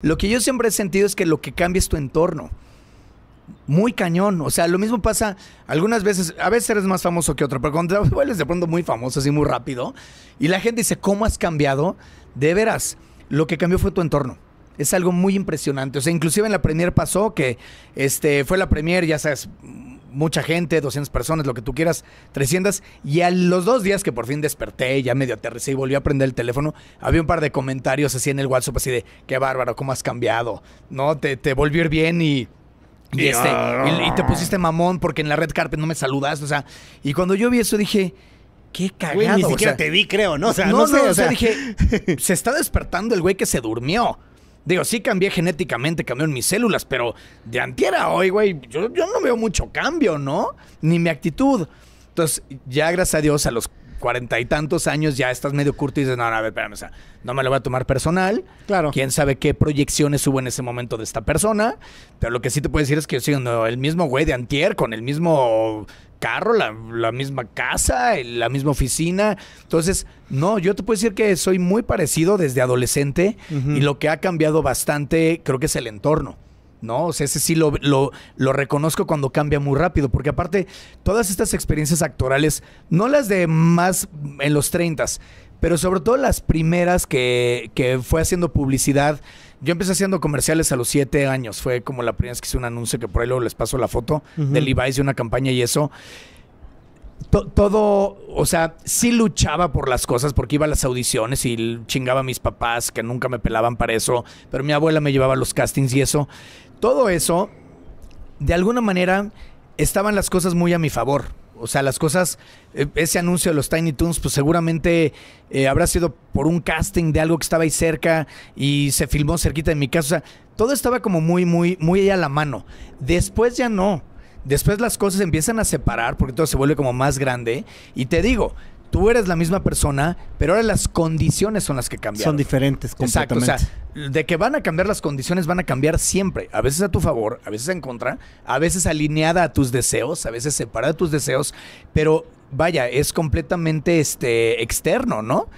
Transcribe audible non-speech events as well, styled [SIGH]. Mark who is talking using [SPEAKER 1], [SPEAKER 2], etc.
[SPEAKER 1] Lo que yo siempre he sentido es que lo que cambia es tu entorno. Muy cañón. O sea, lo mismo pasa algunas veces. A veces eres más famoso que otro, pero cuando te [LAUGHS] vuelves de pronto muy famoso, así muy rápido, y la gente dice, ¿cómo has cambiado? De veras, lo que cambió fue tu entorno. Es algo muy impresionante. O sea, inclusive en la premier pasó que este, fue la premier, ya sabes, mucha gente, 200 personas, lo que tú quieras, 300. Y a los dos días que por fin desperté, ya medio aterricé y volví a prender el teléfono, había un par de comentarios así en el WhatsApp, así de, qué bárbaro, cómo has cambiado, ¿no? Te, te volvió bien y... Y, este, ah, te ah. pusiste mamón porque en la red carpet no me saludas, o sea, y cuando yo vi eso dije, qué cagado. ni siquiera te vi, creo, ¿no? O sea, no, sé, o sea, dije, se está despertando el güey que se durmió. Digo, sí cambié genéticamente, en mis células, pero de antier a hoy, güey, yo, no veo mucho cambio, ¿no? Ni mi actitud. Entonces, ya gracias a Dios, a los cuarenta y tantos años ya estás medio curto y dices, no, no, a ver, espérame, o sea, no me lo voy a tomar personal. Claro. Quién sabe qué proyecciones hubo en ese momento de esta persona. Pero lo que sí te puedo decir es que yo soy el mismo güey de antier, con el mismo carro, la, misma casa, la misma oficina. Entonces, no, yo te puedo decir que soy muy parecido desde adolescente y lo que ha cambiado bastante creo que es el entorno. ¿no? O sea, ese sí lo, lo, reconozco cuando cambia muy rápido, porque aparte, todas estas experiencias actorales, no las de más en los 30, pero sobre todo las primeras que, fue haciendo publicidad. Yo empecé haciendo comerciales a los siete años. Fue como la primera vez que hice un anuncio que por ahí luego les paso la foto del -huh. de una campaña y eso. todo, o sea, sí luchaba por las cosas porque iba a las audiciones y chingaba a mis papás que nunca me pelaban para eso, pero mi abuela me llevaba a los castings y eso. Todo eso, de alguna manera, estaban las cosas muy a mi favor. O sea, las cosas, eh, ese anuncio de los Tiny Toons, pues seguramente eh, habrá sido por un casting de algo que estaba ahí cerca y se filmó cerquita de mi casa. todo estaba como muy, muy, muy ahí a la mano. Después ya no. Después las cosas empiezan a separar porque todo se vuelve como más grande. Y te digo, tú eres la misma persona, pero ahora las condiciones son las que cambian. Son diferentes completamente. Exacto, o sea, de que van a cambiar las condiciones van a cambiar siempre, a veces a tu favor, a veces en contra, a veces alineada a tus deseos, a veces separada de tus deseos, pero vaya, es completamente este externo, ¿no?